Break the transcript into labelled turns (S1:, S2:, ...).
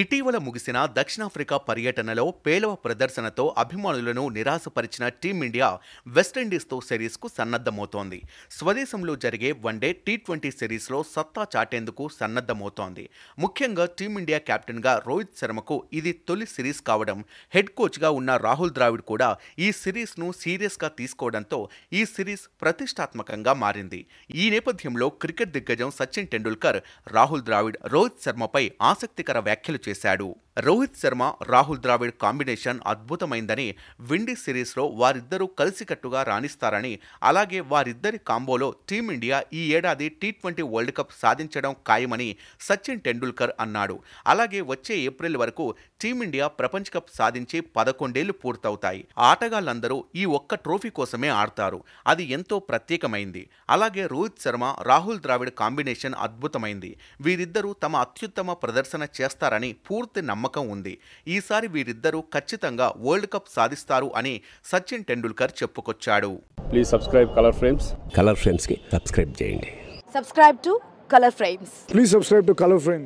S1: ఇటీవల ముగిసిన దక్షిణాఫ్రికా పర్యటనలో పేలవ ప్రదర్శనతో అభిమానులను నిరాశపరిచిన టీమిండియా వెస్టిండీస్తో సిరీస్కు సన్నద్ధమవుతోంది స్వదేశంలో జరిగే వన్డే టీ ట్వంటీ సిరీస్లో సత్తా చాటేందుకు సన్నద్ధమవుతోంది ముఖ్యంగా టీమిండియా కెప్టెన్గా రోహిత్ శర్మకు ఇది తొలి సిరీస్ కావడం హెడ్ కోచ్గా ఉన్న రాహుల్ ద్రావిడ్ కూడా ఈ సిరీస్ను సీరియస్గా తీసుకోవడంతో ఈ సిరీస్ ప్రతిష్టాత్మకంగా మారింది ఈ నేపథ్యంలో క్రికెట్ దిగ్గజం సచిన్ టెండూల్కర్ రాహుల్ ద్రావిడ్ రోహిత్ శర్మపై ఆసక్తికర వ్యాఖ్యలు విడుదల చేశాడు రోహిత్ శర్మ రాహుల్ ద్రావిడ్ కాంబినేషన్ అద్భుతమైందని విండీస్ సిరీస్లో వారిద్దరూ కలిసికట్టుగా రాణిస్తారని అలాగే వారిద్దరి కాంబోలో టీమిండియా ఈ ఏడాది టీ ట్వంటీ వరల్డ్ కప్ సాధించడం ఖాయమని సచిన్ టెండూల్కర్ అన్నాడు అలాగే వచ్చే ఏప్రిల్ వరకు టీమిండియా ప్రపంచ కప్ సాధించి పదకొండేళ్లు పూర్తవుతాయి ఆటగాళ్లందరూ ఈ ఒక్క ట్రోఫీ కోసమే ఆడతారు అది ఎంతో ప్రత్యేకమైంది అలాగే రోహిత్ శర్మ రాహుల్ ద్రావిడ్ కాంబినేషన్ అద్భుతమైంది వీరిద్దరూ తమ అత్యుత్తమ ప్రదర్శన చేస్తారని పూర్తి నమ్మకం నమ్మకం ఉంది ఈసారి వీరిద్దరూ ఖచ్చితంగా వరల్డ్ కప్ సాధిస్తారు అని సచిన్ టెండూల్కర్ చెప్పుకొచ్చాడు please subscribe Colour Frames Colour Frames కి సబ్స్క్రైబ్ చేయండి subscribe to Colour Frames please subscribe to Colour frames